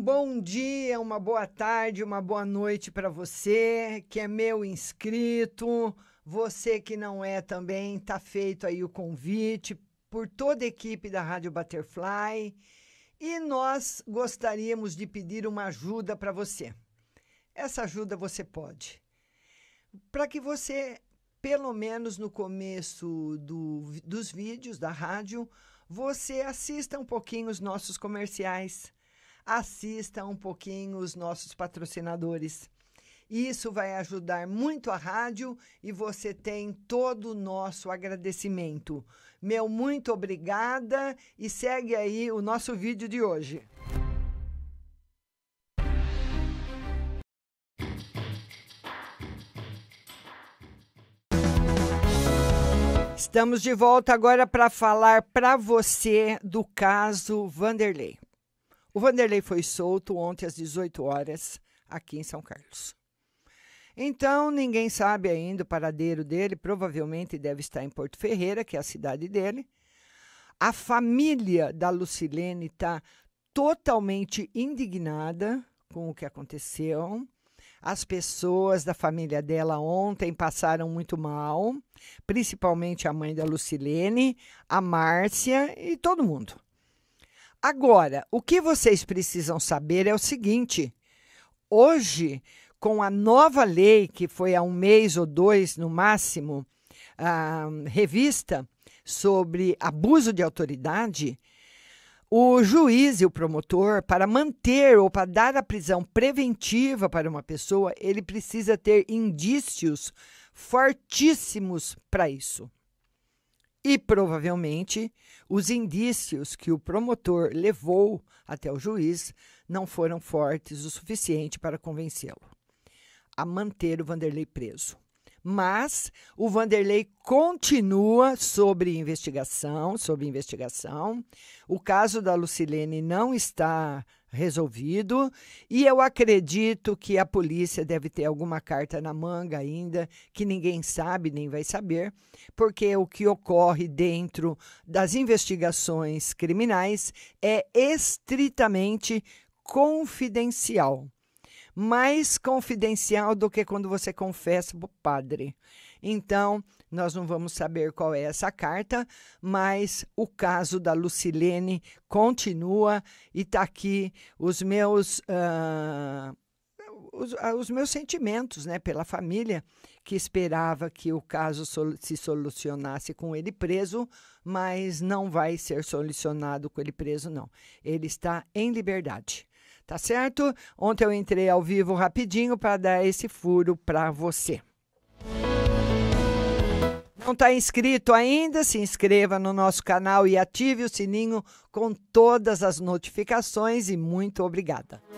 um bom dia, uma boa tarde, uma boa noite para você que é meu inscrito, você que não é também, tá feito aí o convite por toda a equipe da Rádio Butterfly. E nós gostaríamos de pedir uma ajuda para você. Essa ajuda você pode. Para que você, pelo menos no começo do, dos vídeos da rádio, você assista um pouquinho os nossos comerciais assista um pouquinho os nossos patrocinadores. Isso vai ajudar muito a rádio e você tem todo o nosso agradecimento. Meu muito obrigada e segue aí o nosso vídeo de hoje. Estamos de volta agora para falar para você do caso Vanderlei. O Vanderlei foi solto ontem às 18 horas aqui em São Carlos. Então, ninguém sabe ainda o paradeiro dele, provavelmente deve estar em Porto Ferreira, que é a cidade dele. A família da Lucilene está totalmente indignada com o que aconteceu. As pessoas da família dela ontem passaram muito mal, principalmente a mãe da Lucilene, a Márcia e todo mundo. Agora, o que vocês precisam saber é o seguinte: hoje, com a nova lei, que foi há um mês ou dois no máximo, a revista sobre abuso de autoridade, o juiz e o promotor, para manter ou para dar a prisão preventiva para uma pessoa, ele precisa ter indícios fortíssimos para isso e provavelmente os indícios que o promotor levou até o juiz não foram fortes o suficiente para convencê-lo a manter o Vanderlei preso. Mas o Vanderlei continua sobre investigação, sob investigação. O caso da Lucilene não está resolvido. E eu acredito que a polícia deve ter alguma carta na manga ainda, que ninguém sabe nem vai saber, porque o que ocorre dentro das investigações criminais é estritamente confidencial. Mais confidencial do que quando você confessa para o padre. Então, nós não vamos saber qual é essa carta, mas o caso da Lucilene continua e está aqui os meus. Uh, os, ah, os, meus sentimentos né, pela família, que esperava que o caso sol se solucionasse com ele preso, mas não vai ser solucionado com ele preso, não. Ele está em liberdade. Tá certo? Ontem eu entrei ao vivo rapidinho para dar esse furo para você. Não está inscrito ainda? Se inscreva no nosso canal e ative o sininho com todas as notificações e muito obrigada.